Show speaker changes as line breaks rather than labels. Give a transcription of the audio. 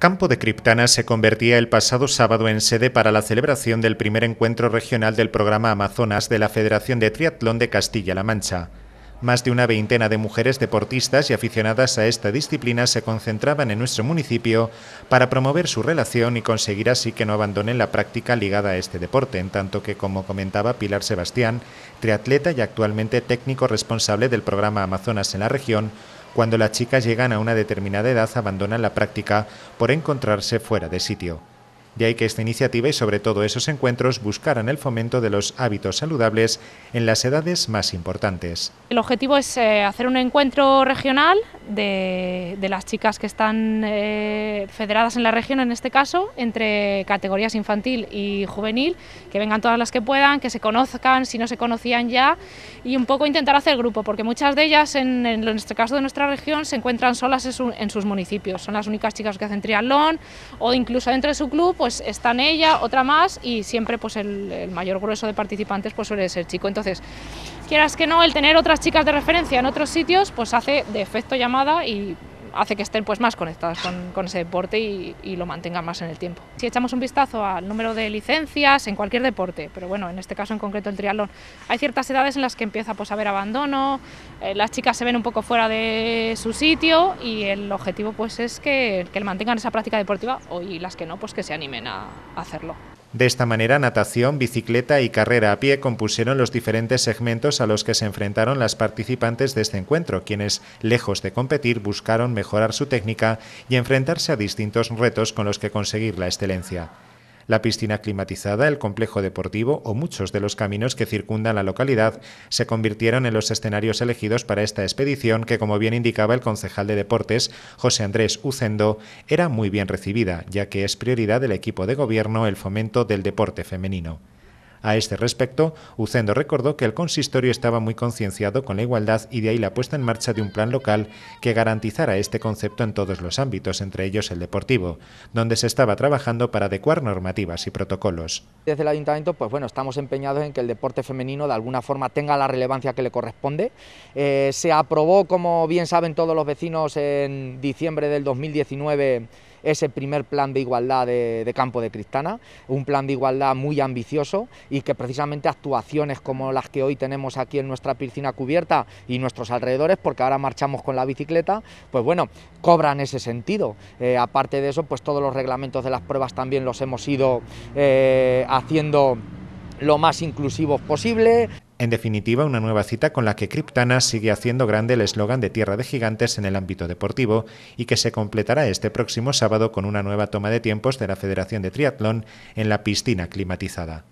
Campo de Criptana se convertía el pasado sábado en sede para la celebración del primer encuentro regional del programa Amazonas de la Federación de Triatlón de Castilla-La Mancha. Más de una veintena de mujeres deportistas y aficionadas a esta disciplina se concentraban en nuestro municipio para promover su relación y conseguir así que no abandonen la práctica ligada a este deporte, en tanto que, como comentaba Pilar Sebastián, triatleta y actualmente técnico responsable del programa Amazonas en la región, cuando las chicas llegan a una determinada edad abandonan la práctica por encontrarse fuera de sitio. ...y ahí que esta iniciativa y sobre todo esos encuentros buscaran el fomento de los hábitos saludables en las edades más importantes.
El objetivo es eh, hacer un encuentro regional de, las chicas que están eh, federadas en la región, en este caso, entre categorías infantil y juvenil, que vengan todas las que puedan, que se conozcan si no se conocían ya y un poco intentar hacer grupo, porque muchas de ellas, en, en caso de nuestra región, se encuentran solas en, sus municipios. Son las únicas chicas que hacen triatlón o incluso dentro de su club, pues pues, está en ella, otra más y siempre pues el, mayor grueso de participantes pues suele ser chico. Entonces, quieras que no, el tener otras chicas de referencia en otros sitios pues hace de efecto llamada y hace que estén pues, más conectadas con, ese deporte y, lo mantengan más en el tiempo. Si echamos un vistazo al número de licencias en cualquier deporte, pero bueno, en este caso en concreto el triatlón, hay ciertas edades en las que empieza pues, a haber abandono, eh, las chicas se ven un poco fuera de su sitio y el objetivo pues, es que, que mantengan esa práctica deportiva o, y las que no, pues que se animen a hacerlo.
De esta manera, natación, bicicleta y carrera a pie compusieron los diferentes segmentos a los que se enfrentaron las participantes de este encuentro, quienes, lejos de competir, buscaron mejorar su técnica y enfrentarse a distintos retos con los que conseguir la excelencia. La piscina climatizada, el complejo deportivo o muchos de los caminos que circundan la localidad se convirtieron en los escenarios elegidos para esta expedición que, como bien indicaba el concejal de Deportes, José Andrés Ucendo, era muy bien recibida, ya que es prioridad del equipo de gobierno el fomento del deporte femenino. A este respecto, Ucendo recordó que el consistorio estaba muy concienciado con la igualdad y de ahí la puesta en marcha de un plan local que garantizara este concepto en todos los ámbitos, entre ellos el deportivo, donde se estaba trabajando para adecuar normativas y protocolos.
Desde el ayuntamiento, pues bueno, estamos empeñados en que el deporte femenino de alguna forma tenga la relevancia que le corresponde. Eh, se aprobó, como bien saben todos los vecinos, en diciembre del 2019 ese primer plan de igualdad de, Campo de Cristana, un plan de igualdad muy ambicioso y que precisamente actuaciones como las que hoy tenemos aquí en nuestra piscina cubierta y nuestros alrededores, porque ahora marchamos con la bicicleta, pues bueno, cobran ese sentido. Eh, aparte de eso, pues todos los reglamentos de las pruebas también los hemos ido eh, haciendo lo más inclusivos posible.
En definitiva, una nueva cita con la que Kryptana sigue haciendo grande el eslogan de Tierra de Gigantes en el ámbito deportivo y que se completará este próximo sábado con una nueva toma de tiempos de la Federación de Triatlón en la piscina climatizada.